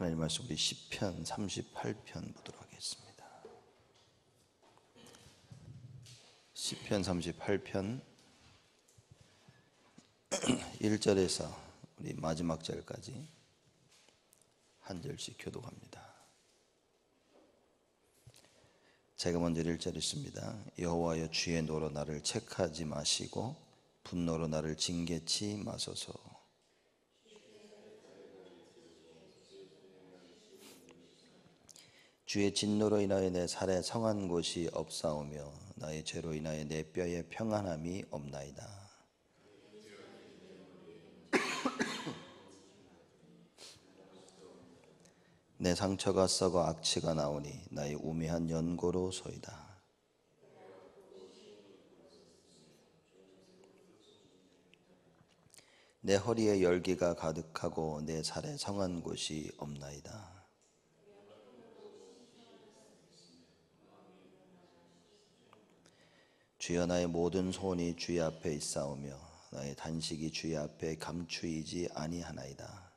하나님 말씀 우리 10편 38편 보도록 하겠습니다 10편 38편 1절에서 우리 마지막 절까지 한 절씩 교독합니다 제가 먼저 1절 읽습니다 여호와여 주의 노로 나를 책하지 마시고 분노로 나를 징계치 마소서 주의 진노로 인하여 내 살에 성한 곳이 없사오며 나의 죄로 인하여 내 뼈에 평안함이 없나이다. 내 상처가 썩어 악취가 나오니 나의 우매한 연고로 소이다. 내 허리에 열기가 가득하고 내 살에 성한 곳이 없나이다. 주여 나의 모든 소원이 주의 앞에 있사오며 나의 단식이 주의 앞에 감추이지 아니하나이다.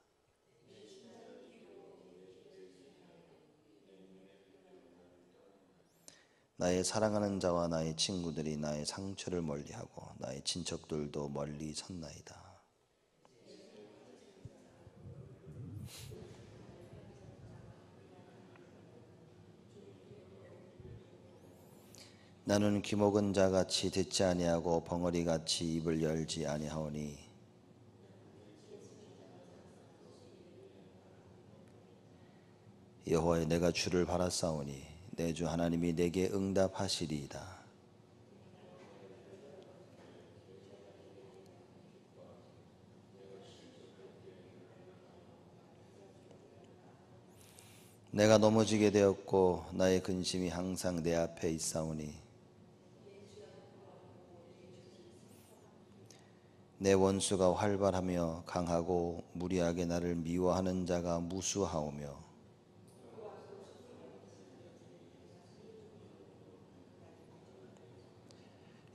나의 사랑하는 자와 나의 친구들이 나의 상처를 멀리하고 나의 친척들도 멀리 섰나이다. 나는 귀목은 자같이 듣지 아니하고 벙어리같이 입을 열지 아니하오니 여호와의 내가 주를 바라사오니 내 주 하나님이 내게 응답하시리이다 내가 넘어지게 되었고 나의 근심이 항상 내 앞에 있사오니 내 원수가 활발하며 강하고 무리하게 나를 미워하는 자가 무수하오며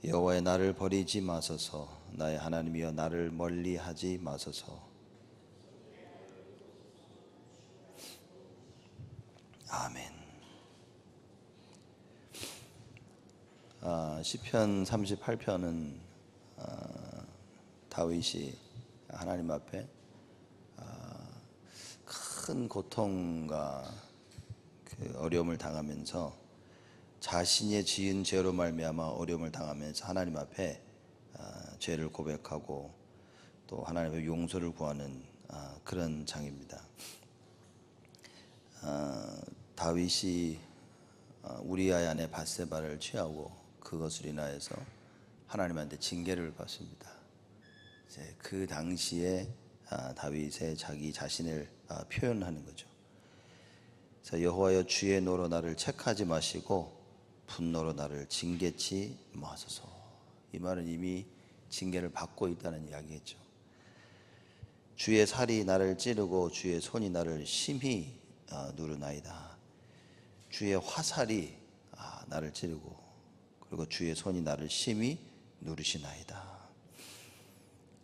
여호와의 나를 버리지 마소서 나의 하나님이여 나를 멀리하지 마소서 아멘 아, 시편 38편은 다윗이 하나님 앞에 아, 큰 고통과 그 어려움을 당하면서 자신의 지은 죄로 말미암아 어려움을 당하면서 하나님 앞에 아, 죄를 고백하고 또 하나님의 용서를 구하는 아, 그런 장입니다. 다윗이 우리아의 아내 바세바를 취하고 그것을 인하여서 하나님한테 징계를 받습니다. 그 당시에 아, 다윗의 자기 자신을 아, 표현하는 거죠. 여호와여 주의 노로 나를 책하지 마시고 분노로 나를 징계치 마소서. 이 말은 이미 징계를 받고 있다는 이야기겠죠. 주의 살이 나를 찌르고 주의 손이 나를 심히 아, 누르나이다. 주의 화살이 나를 찌르고 그리고 주의 손이 나를 심히 누르시나이다.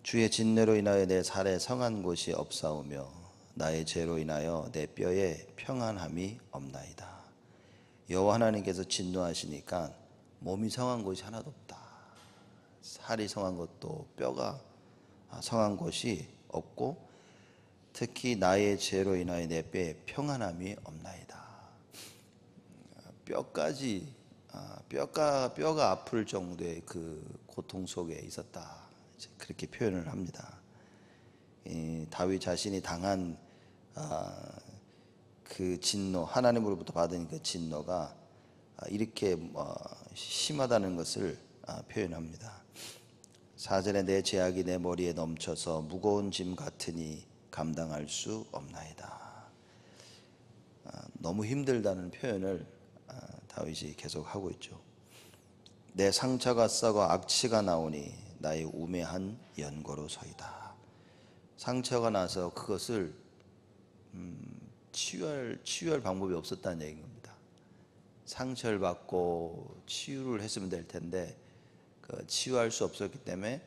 주의 진노로 인하여 내 살에 성한 곳이 없사오며 나의 죄로 인하여 내 뼈에 평안함이 없나이다. 여호와 하나님께서 진노하시니까 몸이 성한 곳이 하나도 없다. 살이 성한 것도 뼈가 아, 성한 곳이 없고 특히 나의 죄로 인하여 내 뼈에 평안함이 없나이다. 뼈까지 아, 뼈가 뼈가 아플 정도의 그 고통 속에 있었다. 그렇게 표현을 합니다. 다윗 자신이 당한 아, 그 진노 하나님으로부터 받은 그 진노가 아, 이렇게 뭐 심하다는 것을 아, 표현합니다. 사전에 내 죄악이 내 머리에 넘쳐서 무거운 짐 같으니 감당할 수 없나이다. 아, 너무 힘들다는 표현을 다윗이 계속 하고 있죠. 내 상처가 싸고 악취가 나오니 나의 우매한 연고로서이다. 상처가 나서 그것을 음, 치유할 치유할 방법이 없었다는 얘기인 겁니다. 상처를 받고 치유를 했으면 될 텐데 그 치유할 수 없었기 때문에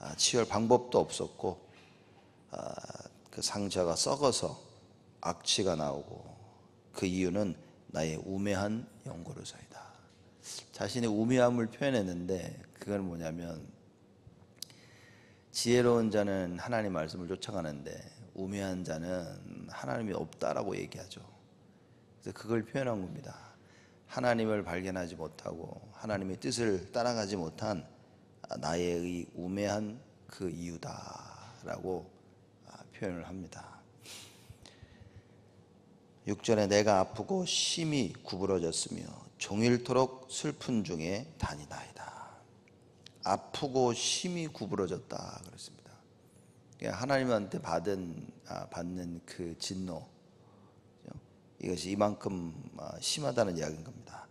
아, 치유할 방법도 없었고 아, 그 상처가 썩어서 악취가 나오고 그 이유는 나의 우매한 연고로서이다. 자신의 우매함을 표현했는데 그건 뭐냐면 지혜로운 자는 하나님 말씀을 쫓아가는데 우매한 자는 하나님이 없다라고 얘기하죠. 그래서 그걸 표현한 겁니다. 하나님을 발견하지 못하고 하나님의 뜻을 따라가지 못한 나의 우매한 그 이유다라고 아, 표현을 합니다. 6절에 내가 아프고 심히 구부러졌으며 종일토록 슬픈 중에 다니나이다. 아프고 심히 구부러졌다 그랬습니다. 그러니까 하나님한테 받은 아, 받는 그 진노 이것이 이만큼 아, 심하다는 이야기인 겁니다.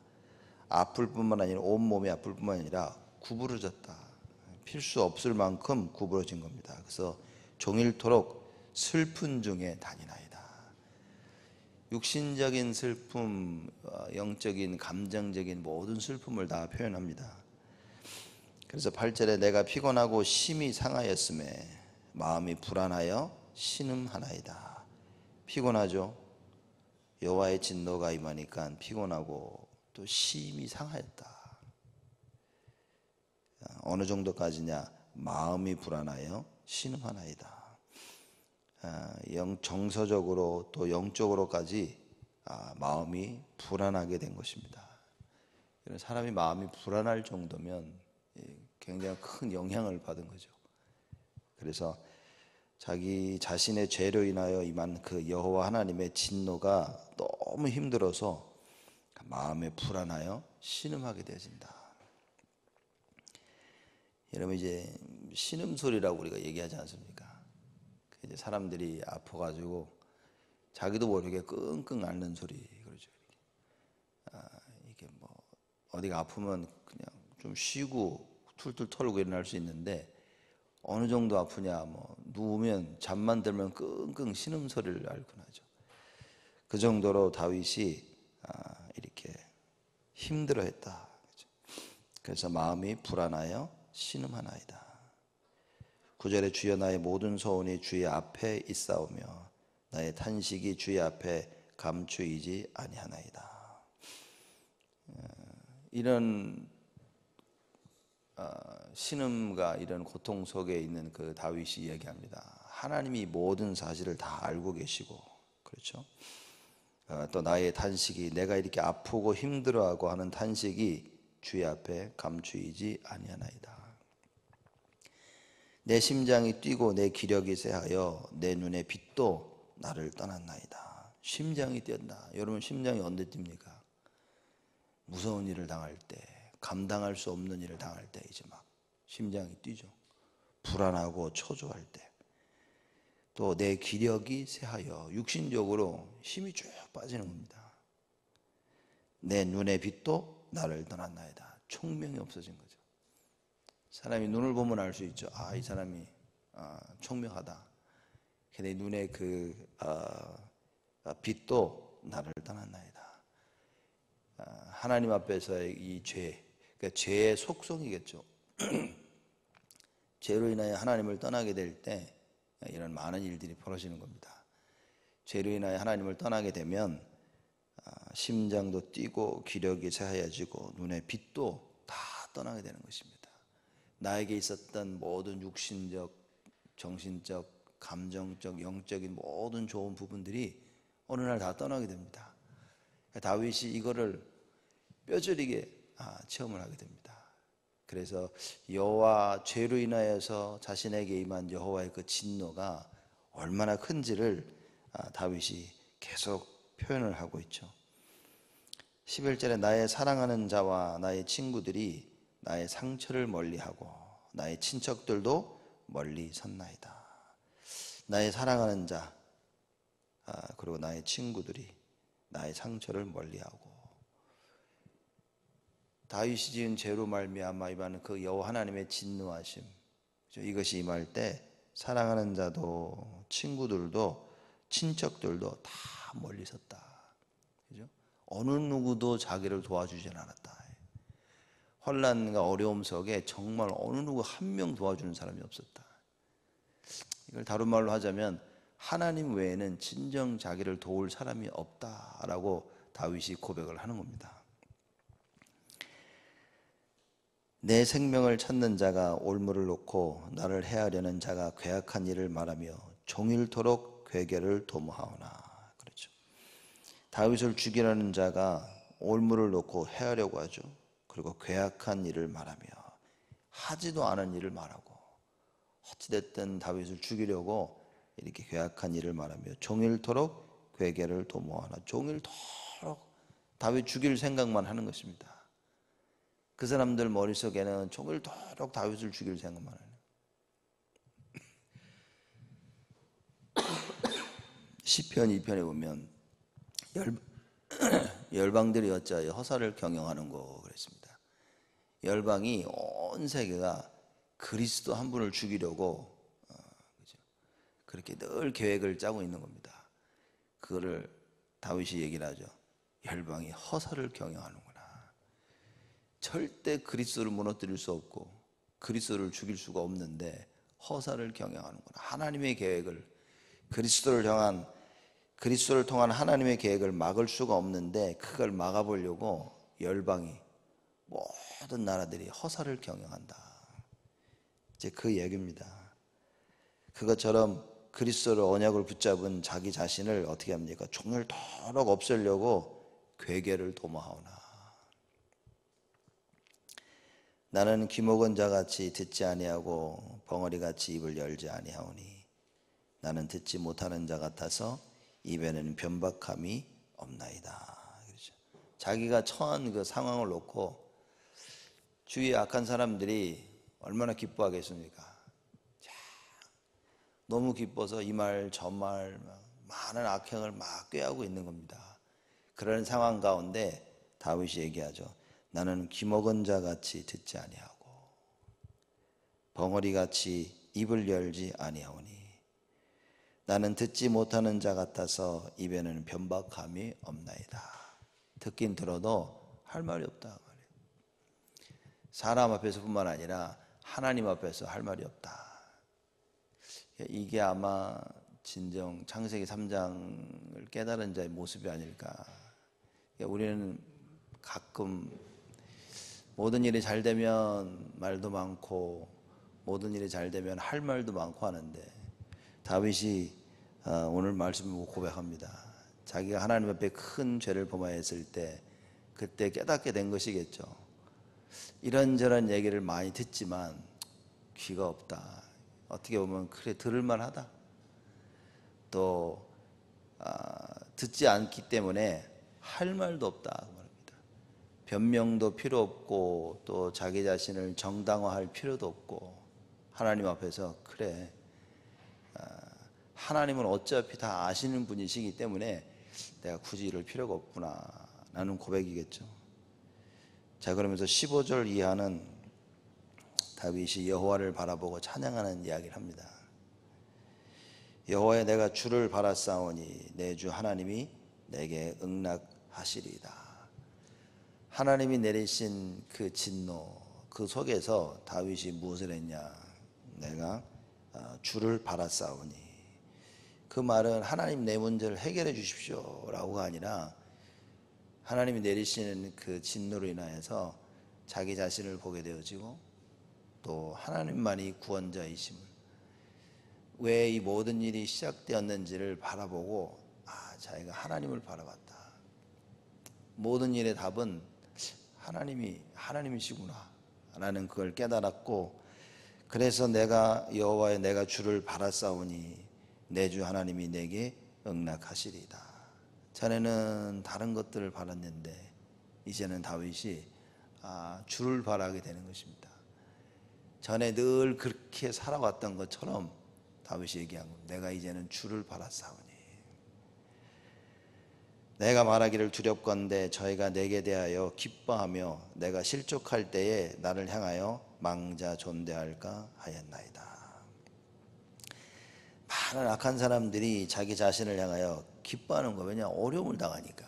아플 뿐만 아니라 온 몸이 아플 뿐만 아니라 구부러졌다. 필수 없을 만큼 구부러진 겁니다. 그래서 종일토록 슬픈 중에 다니나이다. 육신적인 슬픔, 어, 영적인 감정적인 모든 슬픔을 다 표현합니다. 그래서 8절에 내가 피곤하고 심히 상하였음에 마음이 불안하여 신음하나이다. 피곤하죠. 여와의 진노가 임하니까 피곤하고 또 심히 상하였다. 어느 정도까지냐? 마음이 불안하여 신음하나이다. 아, 영 정서적으로 또 영적으로까지 아, 마음이 불안하게 된 것입니다. 사람이 마음이 불안할 정도면 굉장히 큰 영향을 받은 거죠. 그래서 자기 자신의 죄로 인하여 임한 그 여호와 하나님의 진노가 너무 힘들어서 마음에 불안하여 신음하게 되어진다. 여러분 이제 신음 소리라고 우리가 얘기하지 않습니까? 그 이제 사람들이 아파가지고 자기도 모르게 끙끙 앓는 소리 그러죠. 아, 이게 뭐 어디가 아프면 그냥 좀 쉬고 툴툴 털고 일어날 수 있는데 어느 정도 아프냐 뭐 누우면 잠만 들면 끙끙 신음소리를 앓곤 하죠. 그 정도로 다윗이 아, 이렇게 힘들어했다. 그래서 마음이 불안하여 신음하나이다. 구절에 주여 나의 모든 소원이 주의 앞에 있사오며 나의 탄식이 주의 앞에 감추이지 아니하나이다. 어, 이런 신음과 이런 고통 속에 있는 그 다윗이 이야기합니다. 하나님이 모든 사실을 다 알고 계시고 그렇죠. 어, 또 나의 탄식이 내가 이렇게 아프고 힘들어하고 하는 탄식이 주의 앞에 감추이지 아니하나이다. 내 심장이 뛰고 내 기력이 쇠하여 내 눈의 빛도 나를 떠났나이다. 심장이 뛰다 여러분 심장이 언제 뜁니까? 무서운 일을 당할 때, 감당할 수 없는 일을 당할 때이지만 심장이 뛰죠. 불안하고 초조할 때. 또 내 기력이 쇠하여 육신적으로 힘이 쭉 빠지는 겁니다. 내 눈의 빛도 나를 떠났나이다. 총명이 없어진 거죠. 사람이 눈을 보면 알 수 있죠. 아, 이 사람이 아, 총명하다. 근데 눈의 그 아, 아, 빛도 나를 떠났나이다. 아, 하나님 앞에서의 이 죄, 그러니까 죄의 속성이겠죠. 죄로 인하여 하나님을 떠나게 될 때 이런 많은 일들이 벌어지는 겁니다. 죄로 인하여 하나님을 떠나게 되면 아, 심장도 뛰고 기력이 차해지고 눈의 빛도 다 떠나게 되는 것입니다. 나에게 있었던 모든 육신적, 정신적, 감정적, 영적인 모든 좋은 부분들이 어느 날 다 떠나게 됩니다. 그러니까 다윗이 이거를 뼈저리게 아, 체험을 하게 됩니다. 그래서 여호와 죄로 인하여서 자신에게 임한 여호와의 그 진노가 얼마나 큰지를 아, 다윗이 계속 표현을 하고 있죠. 11절에 나의 사랑하는 자와 나의 친구들이 나의 상처를 멀리하고 나의 친척들도 멀리 섰나이다. 나의 사랑하는 자 아, 그리고 나의 친구들이 나의 상처를 멀리하고 다윗이 지은 죄로 말미암아 이하는그 여호와 하나님의 진노하심. 이것이 임할 때 사랑하는 자도 친구들도 친척들도 다 멀리 섰다. 그죠? 어느 누구도 자기를 도와주진 않았다. 혼란과 어려움 속에 정말 어느 누구 한 명 도와주는 사람이 없었다. 이걸 다른 말로 하자면 하나님 외에는 진정 자기를 도울 사람이 없다라고 다윗이 고백을 하는 겁니다. 내 생명을 찾는 자가 올무를 놓고 나를 해하려는 자가 괴악한 일을 말하며 종일토록 괴계를 도모하오나 그렇죠. 다윗을 죽이려는 자가 올무를 놓고 해하려고 하죠. 그리고 괴악한 일을 말하며 하지도 않은 일을 말하고 어찌됐든 다윗을 죽이려고 이렇게 괴악한 일을 말하며 종일토록 괴계를 도모하나 종일토록 다윗 죽일 생각만 하는 것입니다. 그 사람들 머릿속에는 총을 도록 다윗을 죽일 생각만 해요. 시편 2편에 보면 열, 방들이 어찌하여 허사를 경영하는 거 그랬습니다. 열방이 온 세계가 그리스도 한 분을 죽이려고 어, 그렇게 늘 계획을 짜고 있는 겁니다. 그거를 다윗이 얘기를 하죠. 열방이 허사를 경영하는 거예요. 절대 그리스도를 무너뜨릴 수 없고 그리스도를 죽일 수가 없는데 허사를 경영하는구나. 하나님의 계획을 그리스도를 정한 그리스도를 통한 하나님의 계획을 막을 수가 없는데 그걸 막아보려고 열방이 모든 나라들이 허사를 경영한다. 이제 그 얘기입니다. 그것처럼 그리스도를 언약을 붙잡은 자기 자신을 어떻게 합니까? 종을더록 없애려고 괴계를 도모하오나. 나는 귀목은 자같이 듣지 아니하고 벙어리같이 입을 열지 아니하오니 나는 듣지 못하는 자 같아서 입에는 변박함이 없나이다. 그렇죠. 자기가 처한 그 상황을 놓고 주위에 악한 사람들이 얼마나 기뻐하겠습니까? 너무 기뻐서 이 말 저 말 많은 악행을 막 꾀하고 있는 겁니다. 그런 상황 가운데 다윗이 얘기하죠. 나는 기먹은 자 같이 듣지 아니하고 벙어리 같이 입을 열지 아니하오니 나는 듣지 못하는 자 같아서 입에는 변박함이 없나이다. 듣긴 들어도 할 말이 없다 말이에요. 사람 앞에서뿐만 아니라 하나님 앞에서 할 말이 없다. 이게 아마 진정 창세기 3장을 깨달은 자의 모습이 아닐까. 우리는 가끔 모든 일이 잘 되면 말도 많고 모든 일이 잘 되면 할 말도 많고 하는데 다윗이 어, 오늘 말씀을 고백합니다. 자기가 하나님 앞에 큰 죄를 범하였을 때 그때 깨닫게 된 것이겠죠. 이런저런 얘기를 많이 듣지만 귀가 없다. 어떻게 보면 그래 들을 만하다. 또 아, 듣지 않기 때문에 할 말도 없다. 변명도 필요 없고 또 자기 자신을 정당화할 필요도 없고 하나님 앞에서 그래 아, 하나님은 어차피 다 아시는 분이시기 때문에 내가 굳이 이럴 필요가 없구나 라는 고백이겠죠 자 그러면서 15절 이하는 다윗이 여호와를 바라보고 찬양하는 이야기를 합니다 여호와의 내가 주를 바라싸오니내 주 하나님이 내게 응락하시리다 하나님이 내리신 그 진노 그 속에서 다윗이 무엇을 했냐? 내가 아, 주를 바라싸오니 그 말은 하나님 내 문제를 해결해 주십시오라고가 아니라 하나님이 내리시는 그 진노로 인하여서 자기 자신을 보게 되어지고 또 하나님만이 구원자이심을 왜이 모든 일이 시작되었는지를 바라보고 아 자기가 하나님을 바라봤다 모든 일의 답은 하나님이 하나님이시구나 라는 그걸 깨달았고 그래서 내가 여호와의 내가 주를 바라싸오니내 주 하나님이 내게 응락하시리다. 전에는 다른 것들을 바랐는데 이제는 다윗이 아, 주를 바라게 되는 것입니다. 전에 늘 그렇게 살아왔던 것처럼 다윗이 얘기한 겁 내가 이제는 주를 바라싸오니 내가 말하기를 두렵건대 저희가 내게 대하여 기뻐하며 내가 실족할 때에 나를 향하여 망자 존대할까 하였나이다. 많은 악한 사람들이 자기 자신을 향하여 기뻐하는 거 왜냐 어려움을 당하니까.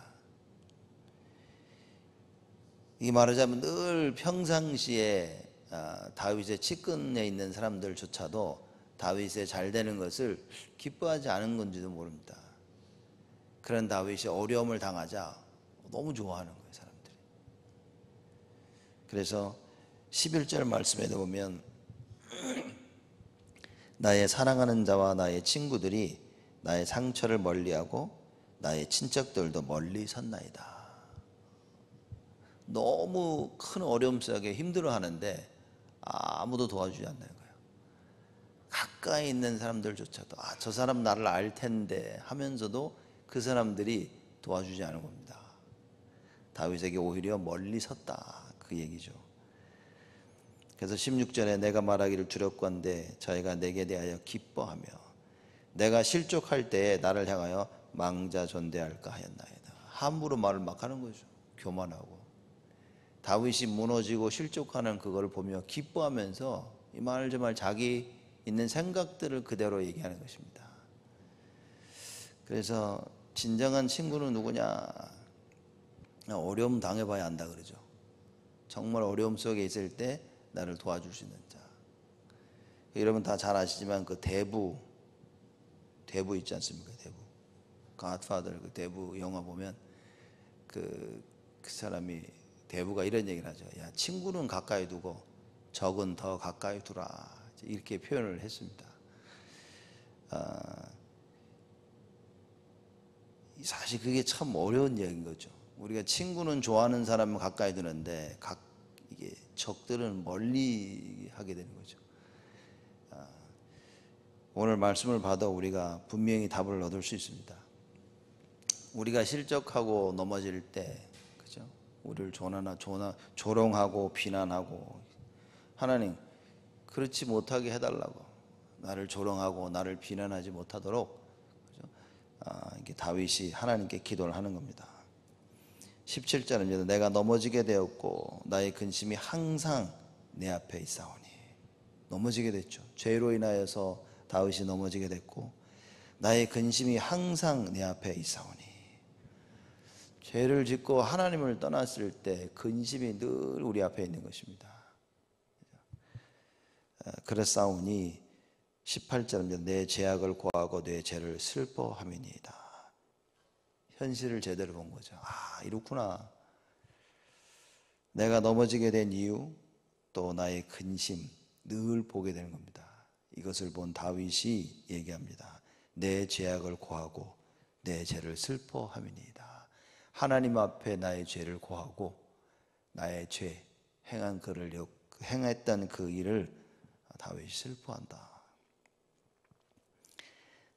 이 말하자면 늘 평상시에 아, 다윗의 측근에 있는 사람들조차도 다윗의 잘 되는 것을 기뻐하지 않은 건지도 모릅니다. 그런 다윗이 어려움을 당하자 너무 좋아하는 거예요, 사람들이. 그래서 11절 말씀에도 보면 나의 사랑하는 자와 나의 친구들이 나의 상처를 멀리하고 나의 친척들도 멀리 섰나이다. 너무 큰 어려움 속에 힘들어하는데 아무도 도와주지 않는 거예요. 가까이 있는 사람들조차도 아저 사람 나를 알 텐데 하면서도 그 사람들이 도와주지 않은 겁니다. 다윗에게 오히려 멀리 섰다. 그 얘기죠. 그래서 16절에 내가 말하기를 두렵건대 저희가 내게 대하여 기뻐하며 내가 실족할 때에 나를 향하여 망자 존대할까 하였나이다. 함부로 말을 막 하는 거죠. 교만하고. 다윗이 무너지고 실족하는 그걸 보며 기뻐하면서 이 말을 정말 자기 있는 생각들을 그대로 얘기하는 것입니다. 그래서 진정한 친구는 누구냐? 어려움 당해봐야 안다 그러죠. 정말 어려움 속에 있을 때 나를 도와줄 수 있는 자. 여러분 다 잘 아시지만 그 대부, 대부 있지 않습니까? 대부. 가드파들 그 대부 영화 보면 그, 그 사람이 대부가 이런 얘기를 하죠. 야, 친구는 가까이 두고 적은 더 가까이 두라. 이렇게 표현을 했습니다. 아, 사실 그게 참 어려운 얘기인 거죠. 우리가 친구는 좋아하는 사람은 가까이 드는데 각 이게 적들은 멀리 하게 되는 거죠. 아, 오늘 말씀을 받아 우리가 분명히 답을 얻을 수 있습니다. 우리가 실적하고 넘어질 때, 그죠? 우리를 조나 조나 조롱하고 비난하고 하나님 그렇지 못하게 해달라고 나를 조롱하고 나를 비난하지 못하도록 아, 다윗이 하나님께 기도를 하는 겁니다. 17절입니다. 내가 넘어지게 되었고 나의 근심이 항상 내 앞에 있사오니 넘어지게 됐죠. 죄로 인하여서 다윗이 넘어지게 됐고 나의 근심이 항상 내 앞에 있사오니 죄를 짓고 하나님을 떠났을 때 근심이 늘 우리 앞에 있는 것입니다. 아, 그랬사오니 18절입니다. 내 죄악을 고하고 내 죄를 슬퍼함이니이다. 현실을 제대로 본 거죠. 아, 이렇구나. 내가 넘어지게 된 이유, 또 나의 근심, 늘 보게 되는 겁니다. 이것을 본 다윗이 얘기합니다. 내 죄악을 고하고 내 죄를 슬퍼함이니이다. 하나님 앞에 나의 죄를 고하고 나의 죄, 행한 그를, 행했던 그 일을 다윗이 슬퍼한다.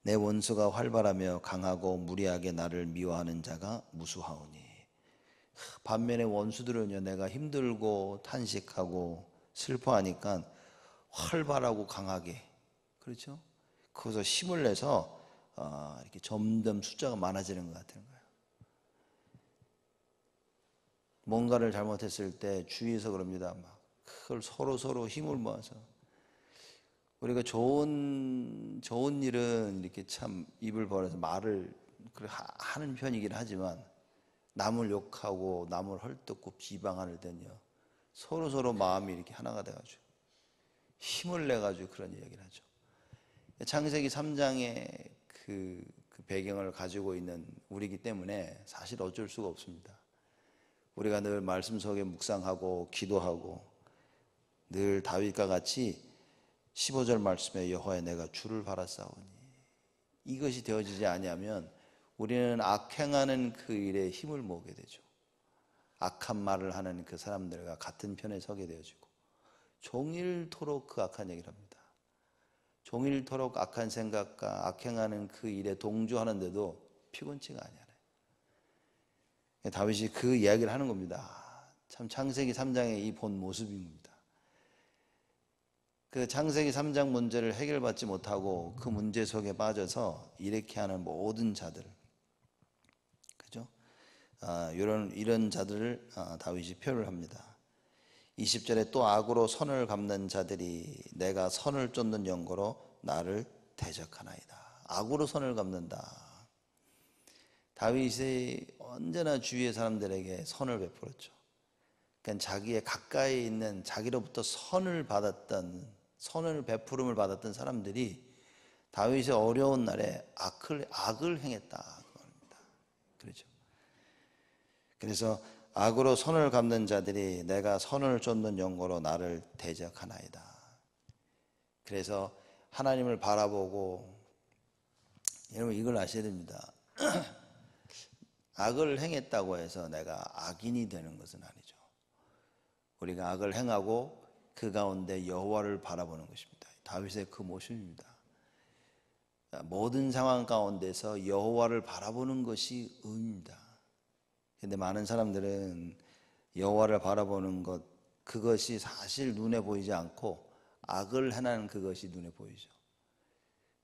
내 원수가 활발하며 강하고 무리하게 나를 미워하는 자가 무수하오니 반면에 원수들은요 내가 힘들고 탄식하고 슬퍼하니까 활발하고 강하게 그렇죠? 거기서 힘을 내서 어, 이렇게 점점 숫자가 많아지는 것 같은 거예요. 뭔가를 잘못했을 때 주위에서 그럽니다. 막 그걸 서로 서로 힘을 모아서 우리가 좋은 좋은 일은 이렇게 참 입을 벌어서 말을 하는 편이긴 하지만 남을 욕하고 남을 헐뜯고 비방하는 데는요 서로 서로 마음이 이렇게 하나가 돼가지고 힘을 내가지고 그런 이야기를 하죠. 창세기 3장의 그, 그 배경을 가지고 있는 우리이기 때문에 사실 어쩔 수가 없습니다. 우리가 늘 말씀 속에 묵상하고 기도하고 늘 다윗과 같이 15절 말씀에 여호와의 내가 주를 바라사오니 이것이 되어지지 아니하면 우리는 악행하는 그 일에 힘을 모으게 되죠. 악한 말을 하는 그 사람들과 같은 편에 서게 되어지고 종일토록 그 악한 얘기를 합니다. 종일토록 악한 생각과 악행하는 그 일에 동조하는데도 피곤치가 아니하네. 다윗이 그 이야기를 하는 겁니다. 아, 참 창세기 3장의 이본모습입니다 그 창세기 3장 문제를 해결받지 못하고 그 문제 속에 빠져서 이렇게 하는 모든 자들, 그죠? 아, 이런 이런 자들을 아, 다윗이 표를 합니다. 20절에 또 악으로 선을 갚는 자들이 내가 선을 쫓는 연고로 나를 대적하나이다. 악으로 선을 갚는다. 다윗이 언제나 주위의 사람들에게 선을 베풀었죠. 그러 그러니까 자기의 가까이 있는 자기로부터 선을 받았던 선을 베푸름을 받았던 사람들이 다윗의 어려운 날에 악을, 악을 행했다. 그겁니다. 그렇죠. 그래서 악으로 선을 갚는 자들이 내가 선을 쫓는 연고로 나를 대적하나이다. 그래서 하나님을 바라보고 여러분 이걸 아셔야 됩니다. 악을 행했다고 해서 내가 악인이 되는 것은 아니죠. 우리가 악을 행하고 그 가운데 여호와를 바라보는 것입니다. 다윗의 그 모습입니다. 모든 상황 가운데서 여호와를 바라보는 것이 의입니다. 근데 많은 사람들은 여호와를 바라보는 것 그것이 사실 눈에 보이지 않고 악을 행하는 그것이 눈에 보이죠.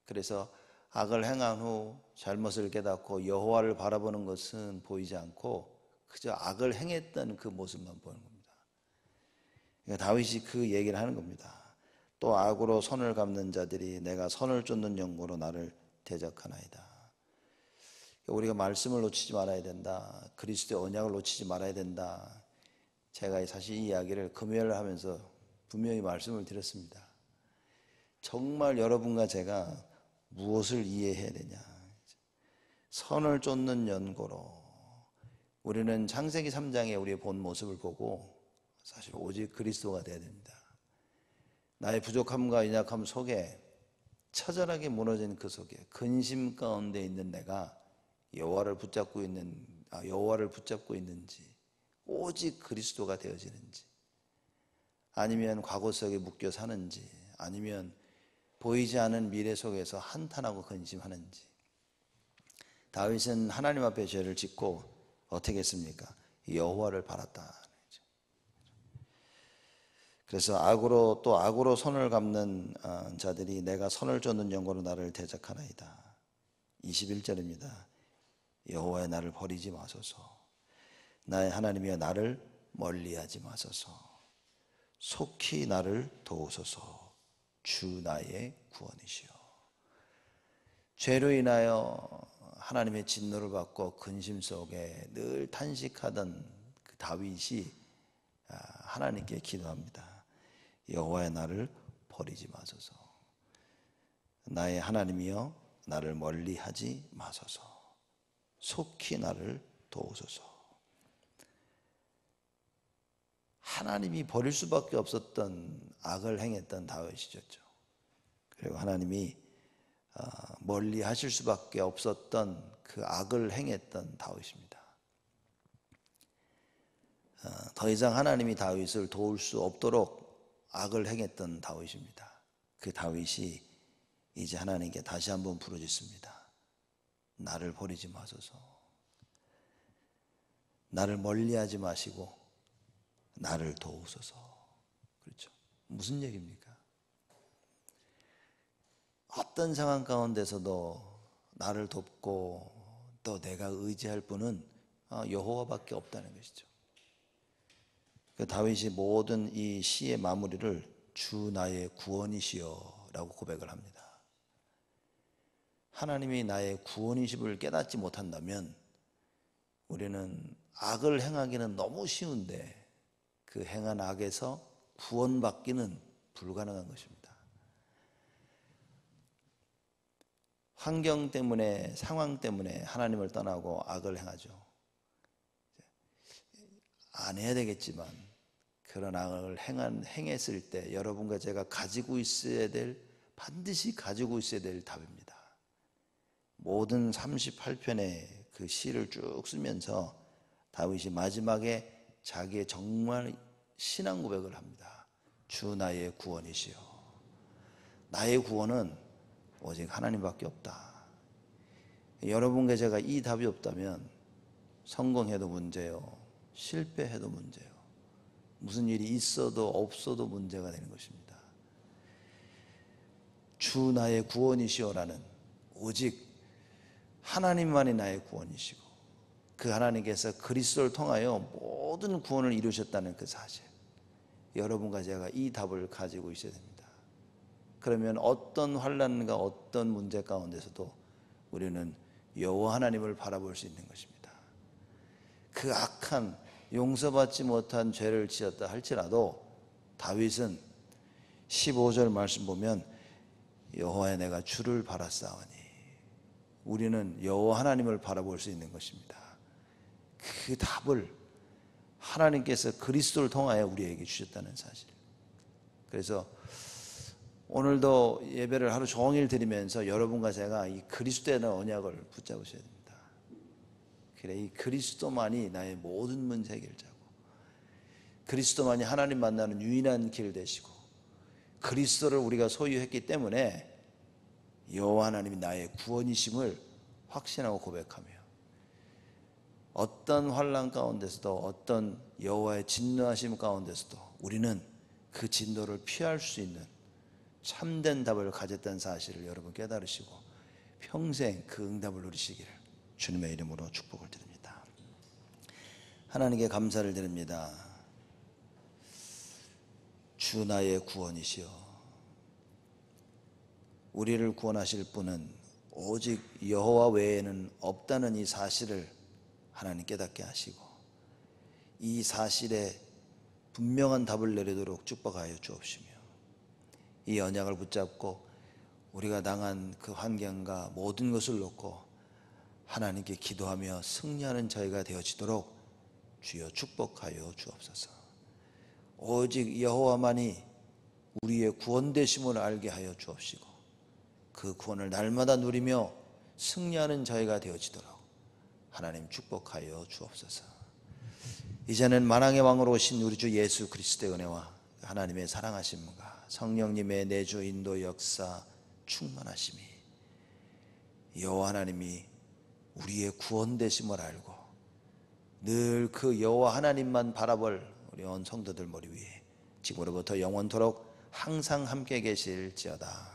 그래서 악을 행한 후 잘못을 깨닫고 여호와를 바라보는 것은 보이지 않고 그저 악을 행했던 그 모습만 보는 겁니다. 그러니까 다윗이 그 얘기를 하는 겁니다. 또 악으로 선을 갚는 자들이 내가 선을 쫓는 연고로 나를 대적하나이다. 그러니까 우리가 말씀을 놓치지 말아야 된다. 그리스도의 언약을 놓치지 말아야 된다. 제가 사실 이 이야기를 금요일을 하면서 분명히 말씀을 드렸습니다. 정말 여러분과 제가 무엇을 이해해야 되냐. 선을 쫓는 연고로 우리는 창세기 3장에 우리의 본 모습을 보고 사실 오직 그리스도가 돼야 됩니다. 나의 부족함과 연약함 속에 처절하게 무너진 그 속에 근심 가운데 있는 내가 여호와를 붙잡고 있는 아, 여호와를 붙잡고 있는지 오직 그리스도가 되어지는지 아니면 과거 속에 묶여 사는지 아니면 보이지 않은 미래 속에서 한탄하고 근심하는지 다윗은 하나님 앞에 죄를 짓고 어떻게 했습니까? 여호와를 바랐다. 그래서 악으로 또 악으로 선을 갚는 어, 자들이 내가 선을 쫓는 영으로 나를 대적하나이다. 21절입니다. 여호와의 나를 버리지 마소서. 나의 하나님이여 나를 멀리하지 마소서. 속히 나를 도우소서. 주 나의 구원이시여. 죄로 인하여 하나님의 진노를 받고 근심 속에 늘 탄식하던 그 다윗이 아, 하나님께 기도합니다. 여호와의 나를 버리지 마소서. 나의 하나님이여 나를 멀리하지 마소서. 속히 나를 도우소서. 하나님이 버릴 수밖에 없었던 악을 행했던 다윗이었죠. 그리고 하나님이 어, 멀리 하실 수밖에 없었던 그 악을 행했던 다윗입니다. 어, 더 이상 하나님이 다윗을 도울 수 없도록 악을 행했던 다윗입니다. 그 다윗이 이제 하나님께 다시 한번 부르짖습니다. 나를 버리지 마소서. 나를 멀리하지 마시고 나를 도우소서. 그렇죠. 무슨 얘기입니까? 어떤 상황 가운데서도 나를 돕고 또 내가 의지할 분은 아, 여호와밖에 없다는 것이죠. 그 다윗이 모든 이 시의 마무리를 주 나의 구원이시여라고 고백을 합니다. 하나님이 나의 구원이심을 깨닫지 못한다면 우리는 악을 행하기는 너무 쉬운데 그 행한 악에서 구원받기는 불가능한 것입니다. 환경 때문에 상황 때문에 하나님을 떠나고 악을 행하죠. 안 해야 되겠지만 그런 악을 행한, 행했을 때 여러분과 제가 가지고 있어야 될 반드시 가지고 있어야 될 답입니다. 모든 38편의 그 시를 쭉 쓰면서 다윗이 마지막에 자기의 정말 신앙 고백을 합니다. 주 나의 구원이시요. 나의 구원은 오직 하나님밖에 없다. 여러분과 제가 이 답이 없다면 성공해도 문제요. 실패해도 문제요 무슨 일이 있어도 없어도 문제가 되는 것입니다. 주 나의 구원이시오라는 오직 하나님만이 나의 구원이시고 그 하나님께서 그리스도를 통하여 모든 구원을 이루셨다는 그 사실. 여러분과 제가 이 답을 가지고 있어야 됩니다. 그러면 어떤 환란과 어떤 문제 가운데서도 우리는 여호와 하나님을 바라볼 수 있는 것입니다. 그 악한 용서받지 못한 죄를 지었다 할지라도 다윗은 15절 말씀 보면 여호와의 내가 주를 바라사오니 우리는 여호와 하나님을 바라볼 수 있는 것입니다. 그 답을 하나님께서 그리스도를 통하여 우리에게 주셨다는 사실. 그래서 오늘도 예배를 하루 종일 드리면서 여러분과 제가 이 그리스도의 언약을 붙잡으셔야 됩니다. 그래 이 그리스도만이 나의 모든 문제 해결자고 그리스도만이 하나님 만나는 유일한 길 되시고 그리스도를 우리가 소유했기 때문에 여호와 하나님이 나의 구원이심을 확신하고 고백하며 어떤 환란 가운데서도 어떤 여호와의 진노하심 가운데서도 우리는 그 진노를 피할 수 있는 참된 답을 가졌다는 사실을 여러분 깨달으시고 평생 그 응답을 누리시기를 주님의 이름으로 축복을 드립니다. 하나님께 감사를 드립니다. 주 나의 구원이시여 우리를 구원하실 분은 오직 여호와 외에는 없다는 이 사실을 하나님 깨닫게 하시고 이 사실에 분명한 답을 내리도록 축복하여 주옵시며 이 언약을 붙잡고 우리가 당한 그 환경과 모든 것을 놓고 하나님께 기도하며 승리하는 자가 되어지도록 주여 축복하여 주옵소서. 오직 여호와만이 우리의 구원 되심을 알게 하여 주옵시고 그 구원을 날마다 누리며 승리하는 자가 되어지도록 하나님 축복하여 주옵소서. 이제는 만왕의 왕으로 오신 우리 주 예수 그리스도의 은혜와 하나님의 사랑하심과 성령님의 내주 인도 역사 충만하심이 여호와 하나님이 우리의 구원되심을 알고 늘 그 여호와 하나님만 바라볼 우리 온 성도들 머리 위에 지금으로부터 영원토록 항상 함께 계실지어다.